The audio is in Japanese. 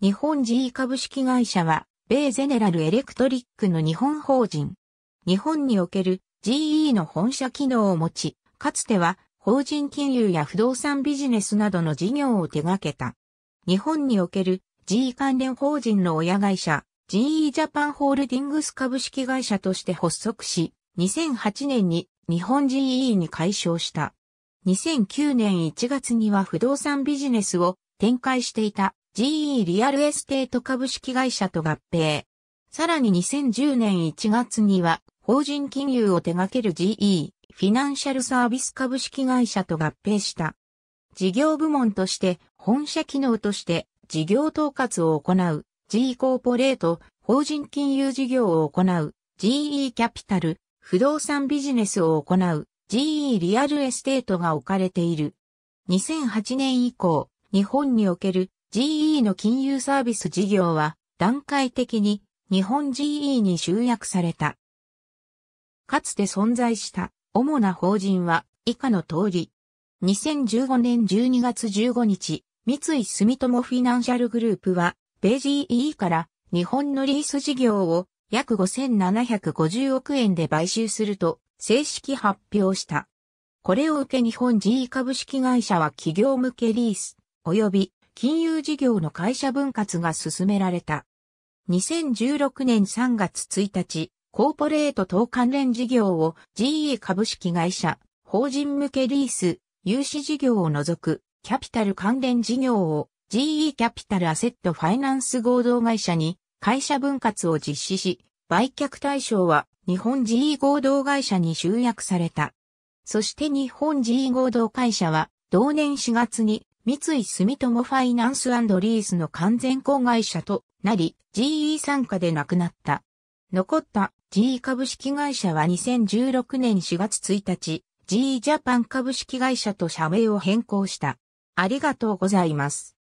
日本 G e 株式会社は、米ゼネラルエレクトリックの日本法人。日本における GE の本社機能を持ち、かつては法人金融や不動産ビジネスなどの事業を手掛けた。日本における GE 関連法人の親会社、GE ジャパンホールディングス株式会社として発足し、2008年に日本 GE に解消した。2009年1月には不動産ビジネスを展開していた GE リアルエステート株式会社と合併。さらに2010年1月には、法人金融を手掛ける GE、フィナンシャルサービス株式会社と合併した。事業部門として、本社機能として、事業統括を行う GE コーポレート、法人金融事業を行う GE キャピタル、不動産ビジネスを行う GE リアルエステートが置かれている。2008年以降、日本における GE の金融サービス事業は段階的に日本 GE に集約された。かつて存在した主な法人は以下の通り。2015年12月15日、三井住友フィナンシャルグループは、米 GE から日本のリース事業を約5750億円で買収すると正式発表した。これを受け日本 GE 株式会社は企業向けリース、及び金融事業の会社分割が進められた。2016年3月1日、コーポレート等関連事業を GE 株式会社、法人向けリース、融資事業を除く、キャピタル関連事業を GE キャピタルアセットファイナンス合同会社に会社分割を実施し、売却対象は日本 GE 合同会社に集約された。そして日本 GE 合同会社は同年4月に三井住友ファイナンスリースの完全子会社となり、GE 参加で亡くなった。残った GE 株式会社は2016年4月1日、GE ジャパン株式会社と社名を変更した。ありがとうございます。